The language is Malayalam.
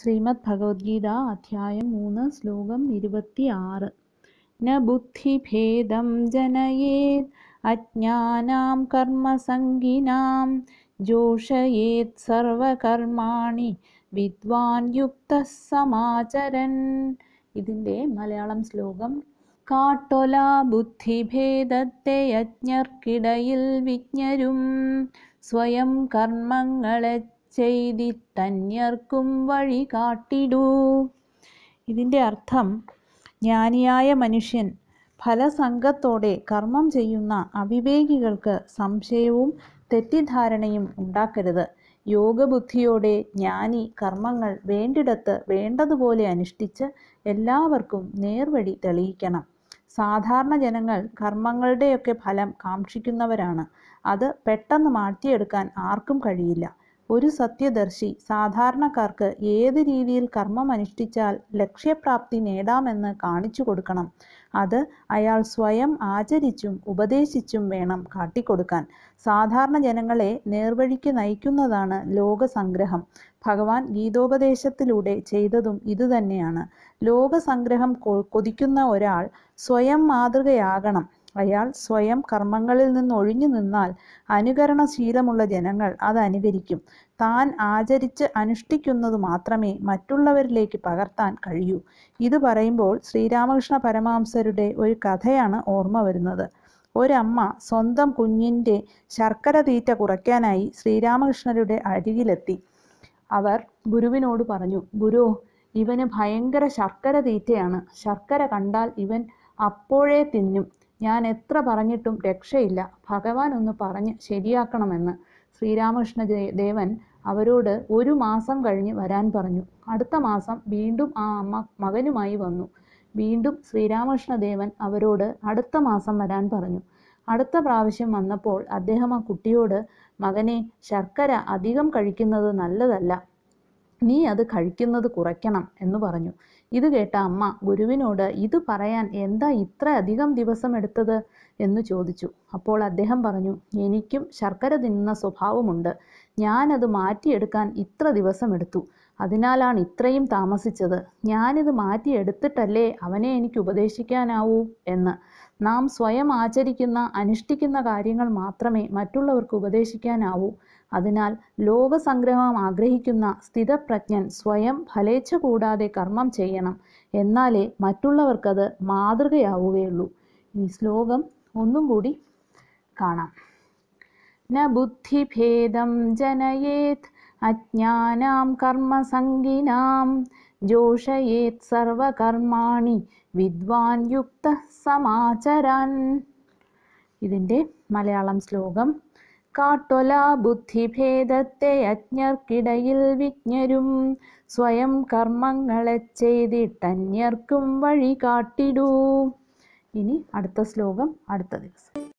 ശ്രീമദ് ഭഗവത്ഗീത അധ്യായം മൂന്ന് ശ്ലോകം ഇരുപത്തി ആറ് ന ബുദ്ധിഭേദം ജനയേത് അജ്ഞാനാം കർമ്മസംഗിനാം ജോഷയേത് സർവകർമാണി വിദ്വാൻ യുക്ത സമാചരൻ ഇതിൻ്റെ മലയാളം ശ്ലോകം കാട്ടൊല ബുദ്ധിഭേദത്തെ യജ്ഞർക്കിടയിൽ വിജ്ഞരും സ്വയം കർമ്മങ്ങളെ ചെയ്തി ചെയ്തിട്ടന്യർക്കും വഴി കാട്ടിടൂ ഇതിൻ്റെ അർത്ഥം ജ്ഞാനിയായ മനുഷ്യൻ ഫലസംഘത്തോടെ കർമ്മം ചെയ്യുന്ന അവിവേകികൾക്ക് സംശയവും തെറ്റിദ്ധാരണയും ഉണ്ടാക്കരുത് യോഗബുദ്ധിയോടെ ജ്ഞാനി കർമ്മങ്ങൾ വേണ്ടിടത്ത് വേണ്ടതുപോലെ അനുഷ്ഠിച്ച് എല്ലാവർക്കും നേർവഴി തെളിയിക്കണം സാധാരണ ജനങ്ങൾ കർമ്മങ്ങളുടെയൊക്കെ ഫലം കാക്ഷിക്കുന്നവരാണ് അത് പെട്ടെന്ന് മാറ്റിയെടുക്കാൻ ആർക്കും കഴിയില്ല ഒരു സത്യദർശി സാധാരണക്കാർക്ക് ഏത് രീതിയിൽ കർമ്മം അനുഷ്ഠിച്ചാൽ ലക്ഷ്യപ്രാപ്തി നേടാമെന്ന് കാണിച്ചു കൊടുക്കണം അത് അയാൾ സ്വയം ആചരിച്ചും ഉപദേശിച്ചും വേണം കാട്ടിക്കൊടുക്കാൻ സാധാരണ ജനങ്ങളെ നേർവഴിക്ക് നയിക്കുന്നതാണ് ലോകസംഗ്രഹം ഭഗവാൻ ഗീതോപദേശത്തിലൂടെ ചെയ്തതും ഇതുതന്നെയാണ് ലോകസംഗ്രഹം കൊതിക്കുന്ന ഒരാൾ സ്വയം മാതൃകയാകണം അയാൾ സ്വയം കർമ്മങ്ങളിൽ നിന്ന് ഒഴിഞ്ഞു നിന്നാൽ അനുകരണശീലമുള്ള ജനങ്ങൾ അത് അനുകരിക്കും താൻ ആചരിച്ച് അനുഷ്ഠിക്കുന്നത് മാത്രമേ മറ്റുള്ളവരിലേക്ക് പകർത്താൻ കഴിയൂ ഇത് പറയുമ്പോൾ ശ്രീരാമകൃഷ്ണ പരമാംസരുടെ ഒരു കഥയാണ് ഓർമ്മ വരുന്നത് ഒരമ്മ സ്വന്തം കുഞ്ഞിൻ്റെ ശർക്കര തീറ്റ കുറയ്ക്കാനായി ശ്രീരാമകൃഷ്ണരുടെ അരികിലെത്തി അവർ ഗുരുവിനോട് പറഞ്ഞു ഗുരു ഇവന് ഭയങ്കര ശർക്കര തീറ്റയാണ് ശർക്കര കണ്ടാൽ ഇവൻ അപ്പോഴേ തിന്നും ഞാൻ എത്ര പറഞ്ഞിട്ടും രക്ഷയില്ല ഭഗവാൻ ഒന്ന് പറഞ്ഞ് ശരിയാക്കണമെന്ന് ശ്രീരാമകൃഷ്ണ ദേവൻ അവരോട് ഒരു മാസം കഴിഞ്ഞ് വരാൻ പറഞ്ഞു അടുത്ത മാസം വീണ്ടും ആ അമ്മ മകനുമായി വന്നു വീണ്ടും ശ്രീരാമകൃഷ്ണദേവൻ അവരോട് അടുത്ത മാസം വരാൻ പറഞ്ഞു അടുത്ത പ്രാവശ്യം വന്നപ്പോൾ അദ്ദേഹം ആ കുട്ടിയോട് മകനെ ശർക്കര അധികം കഴിക്കുന്നത് നല്ലതല്ല നീ അത് കഴിക്കുന്നത് കുറയ്ക്കണം എന്ന് പറഞ്ഞു ഇത് കേട്ട അമ്മ ഗുരുവിനോട് ഇത് പറയാൻ എന്താ ഇത്ര അധികം ദിവസം എടുത്തത് എന്ന് ചോദിച്ചു അപ്പോൾ അദ്ദേഹം പറഞ്ഞു എനിക്കും ശർക്കര തിന്നുന്ന സ്വഭാവമുണ്ട് ഞാനത് മാറ്റിയെടുക്കാൻ ഇത്ര ദിവസം എടുത്തു അതിനാലാണ് ഇത്രയും താമസിച്ചത് ഞാനിത് മാറ്റിയെടുത്തിട്ടല്ലേ അവനെ എനിക്ക് ഉപദേശിക്കാനാവൂ എന്ന് നാം സ്വയം ആചരിക്കുന്ന അനുഷ്ഠിക്കുന്ന കാര്യങ്ങൾ മാത്രമേ മറ്റുള്ളവർക്ക് ഉപദേശിക്കാനാവൂ അതിനാൽ ലോകസംഗ്രഹം ആഗ്രഹിക്കുന്ന സ്ഥിതപ്രജ്ഞൻ സ്വയം ഫലേച്ഛ കൂടാതെ കർമ്മം ചെയ്യണം എന്നാലേ മറ്റുള്ളവർക്കത് മാതൃകയാവുകയുള്ളൂ ഈ ശ്ലോകം ഒന്നും കൂടി കാണാം ന ബുദ്ധിഭേദം ജനയേത് അജ്ഞാനാം കർമ്മസംഗിനാം ജോഷയേത് സർവകർമാണി വിദ്വാൻ യുക്ത സമാചരൻ ഇതിൻ്റെ മലയാളം ശ്ലോകം കാട്ടൊലാ ബുദ്ധിഭേദത്തെ അജ്ഞർക്കിടയിൽ വിജ്ഞരും സ്വയം കർമ്മങ്ങളെ ചെയ്തിട്ടന്യർക്കും വഴി കാട്ടിടൂ ഇനി അടുത്ത ശ്ലോകം അടുത്ത ദിവസം